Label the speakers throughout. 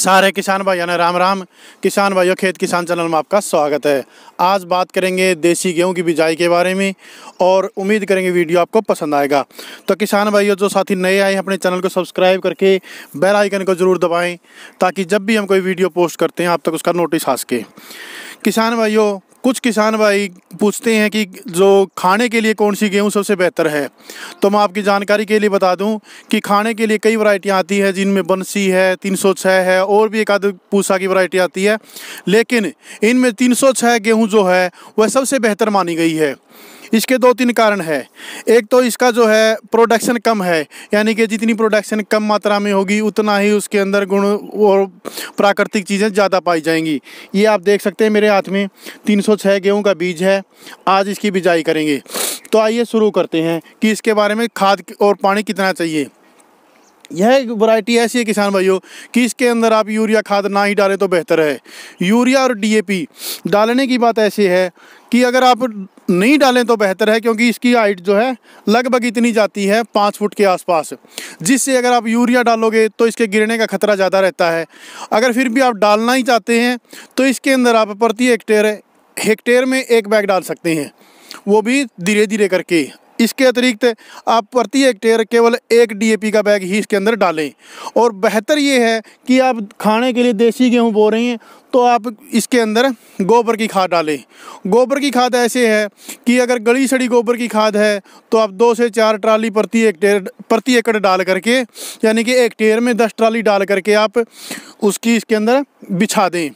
Speaker 1: सारे किसान भाइयों ने राम राम किसान भाइयों खेत किसान चैनल में आपका स्वागत है आज बात करेंगे देसी गेहूं की बिजाई के बारे में और उम्मीद करेंगे वीडियो आपको पसंद आएगा तो किसान भाइयों जो साथी नए आए हैं अपने चैनल को सब्सक्राइब करके बेल आइकन को ज़रूर दबाएं ताकि जब भी हम कोई वीडियो पोस्ट करते हैं आप तक उसका नोटिस आ सके किसान भाइयों कुछ किसान भाई पूछते हैं कि जो खाने के लिए कौन सी गेहूँ सबसे बेहतर है तो मैं आपकी जानकारी के लिए बता दूं कि खाने के लिए कई वरायटियाँ आती हैं जिनमें बंसी है 306 है और भी एक आध पूसा की वैरायटी आती है लेकिन इनमें 306 गेहूँ जो है वह सबसे बेहतर मानी गई है इसके दो तीन कारण है एक तो इसका जो है प्रोडक्शन कम है यानी कि जितनी प्रोडक्शन कम मात्रा में होगी उतना ही उसके अंदर गुण और प्राकृतिक चीज़ें ज़्यादा पाई जाएंगी ये आप देख सकते हैं मेरे हाथ में तीन गेहूं का बीज है आज इसकी बिजाई करेंगे तो आइए शुरू करते हैं कि इसके बारे में खाद और पानी कितना चाहिए यह वैरायटी ऐसी है किसान भाइयों कि इसके अंदर आप यूरिया खाद ना ही डालें तो बेहतर है यूरिया और डीएपी डालने की बात ऐसी है कि अगर आप नहीं डालें तो बेहतर है क्योंकि इसकी हाइट जो है लगभग इतनी जाती है पाँच फुट के आसपास जिससे अगर आप यूरिया डालोगे तो इसके गिरने का खतरा ज़्यादा रहता है अगर फिर भी आप डालना ही चाहते हैं तो इसके अंदर आप प्रति हेक्टेयर हेक्टेयर में एक बैग डाल सकते हैं वो भी धीरे धीरे करके इसके अतिरिक्त आप प्रति हेक्टेयर केवल एक डीएपी का बैग ही इसके अंदर डालें और बेहतर ये है कि आप खाने के लिए देसी गेहूँ बो रही हैं तो आप इसके अंदर गोबर की खाद डालें गोबर की खाद ऐसे है कि अगर गली सड़ी गोबर की खाद है तो आप दो से चार ट्राली प्रति हेक्टेयर प्रति एकड़ डाल करके यानी कि एक टेयर में दस ट्राली डाल करके आप उसकी इसके अंदर बिछा दें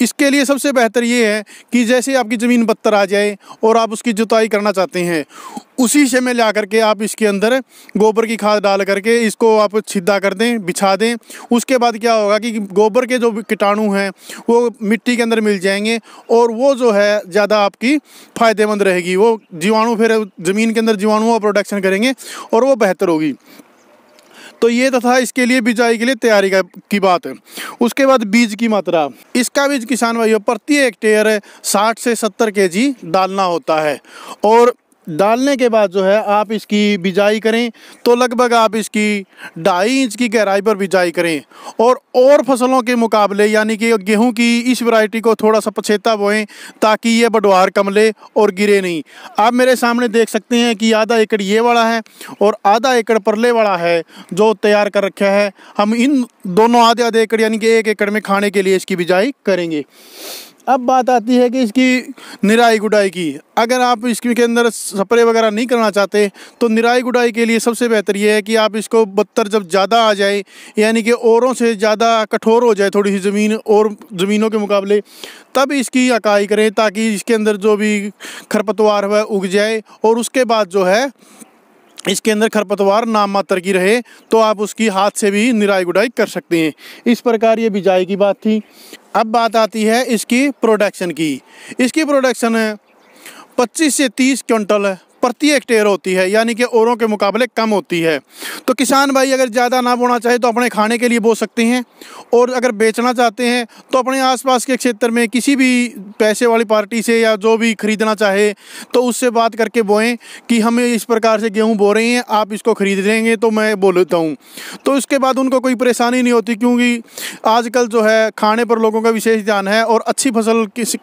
Speaker 1: इसके लिए सबसे बेहतर ये है कि जैसे आपकी ज़मीन बदतर आ जाए और आप उसकी जुताई करना चाहते हैं उसी से मैं ला करके आप इसके अंदर गोबर की खाद डाल करके इसको आप छिद्दा कर दें बिछा दें उसके बाद क्या होगा कि गोबर के जो कीटाणु हैं वो मिट्टी के अंदर मिल जाएंगे और वो जो है ज़्यादा आपकी फ़ायदेमंद रहेगी वो जीवाणु फिर ज़मीन के अंदर जीवाणु प्रोडक्शन करेंगे और वो बेहतर होगी तो ये तथा तो इसके लिए बिजाई के लिए तैयारी का की बात है उसके बाद बीज की मात्रा इसका बीज किसान भाइयों प्रति हेक्टेयर साठ से सत्तर के डालना होता है और डालने के बाद जो है आप इसकी बिजाई करें तो लगभग आप इसकी ढाई इंच की गहराई पर बिजाई करें और और फसलों के मुकाबले यानी कि गेहूं की इस वैरायटी को थोड़ा सा पछेता बोएं ताकि ये बडवार कमले और गिरे नहीं आप मेरे सामने देख सकते हैं कि आधा एकड़ ये वाला है और आधा एकड़ परले वाला है जो तैयार कर रखा है हम इन दोनों आधे आधे एकड़ यानी कि एक एकड़ में खाने के लिए इसकी बिजाई करेंगे अब बात आती है कि इसकी निराई गुडाई की अगर आप इसके के अंदर स्प्रे वगैरह नहीं करना चाहते तो निराई गुडाई के लिए सबसे बेहतर ये है कि आप इसको बत्तर जब ज़्यादा आ जाए यानी कि औरों से ज़्यादा कठोर हो जाए थोड़ी सी ज़मीन और ज़मीनों के मुकाबले तब इसकी अकाई करें ताकि इसके अंदर जो भी खरपतवार है उग जाए और उसके बाद जो है इसके अंदर खरपतवार नाम मात्र की रहे तो आप उसकी हाथ से भी निराई गुड़ाई कर सकते हैं इस प्रकार ये बिजाई की बात थी अब बात आती है इसकी प्रोडक्शन की इसकी प्रोडक्शन 25 से 30 क्विंटल है प्रति हेक्टेयर होती है यानी कि औरों के मुकाबले कम होती है तो किसान भाई अगर ज़्यादा ना बोना चाहे तो अपने खाने के लिए बो सकते हैं और अगर बेचना चाहते हैं तो अपने आसपास के क्षेत्र में किसी भी पैसे वाली पार्टी से या जो भी ख़रीदना चाहे तो उससे बात करके बोएं कि हमें इस प्रकार से गेहूँ बो रहे हैं आप इसको ख़रीद लेंगे तो मैं बो लेता हूँ तो इसके बाद उनको कोई परेशानी नहीं होती क्योंकि आजकल जो है खाने पर लोगों का विशेष ध्यान है और अच्छी फसल किस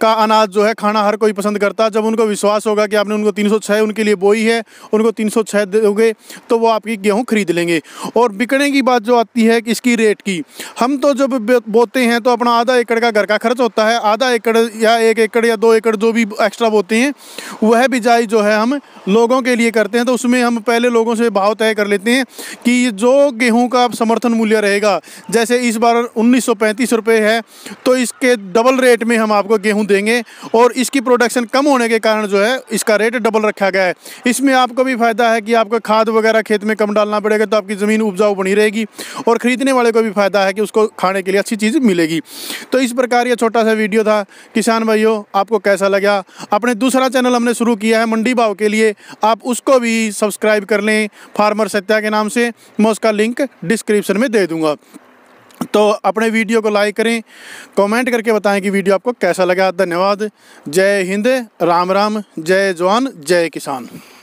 Speaker 1: का अनाज जो है खाना हर कोई पसंद करता है जब उनको विश्वास होगा कि आपने उनको 306 उनके लिए बोई है उनको 306 दोगे तो वो आपकी गेहूँ खरीद लेंगे और बिकने की बात जो आती है कि इसकी रेट की हम तो जब बोते हैं तो अपना आधा एकड़ का घर का खर्च होता है आधा एकड़ या एक एकड़ या दो एकड़ जो भी एक्स्ट्रा बोते हैं वह बिजाई जो है हम लोगों के लिए करते हैं तो उसमें हम पहले लोगों से भाव तय कर लेते हैं कि जो गेहूँ का समर्थन मूल्य रहेगा जैसे इस बार उन्नीस सौ है तो इसके डबल रेट में हम आपको गेहूँ देंगे और इसकी प्रोडक्शन कम होने के कारण जो है इसका रेट डबल रखा गया है इसमें आपको भी फ़ायदा है कि आपका खाद वगैरह खेत में कम डालना पड़ेगा तो आपकी ज़मीन उपजाऊ बनी रहेगी और ख़रीदने वाले को भी फ़ायदा है कि उसको खाने के लिए अच्छी चीज़ मिलेगी तो इस प्रकार यह छोटा सा वीडियो था किसान भाइयों आपको कैसा लगा अपने दूसरा चैनल हमने शुरू किया है मंडी भाव के लिए आप उसको भी सब्सक्राइब कर लें फार्मर सत्या के नाम से मैं उसका लिंक डिस्क्रिप्शन में दे दूँगा तो अपने वीडियो को लाइक करें कमेंट करके बताएं कि वीडियो आपको कैसा लगा धन्यवाद जय हिंद राम राम जय जवान जय किसान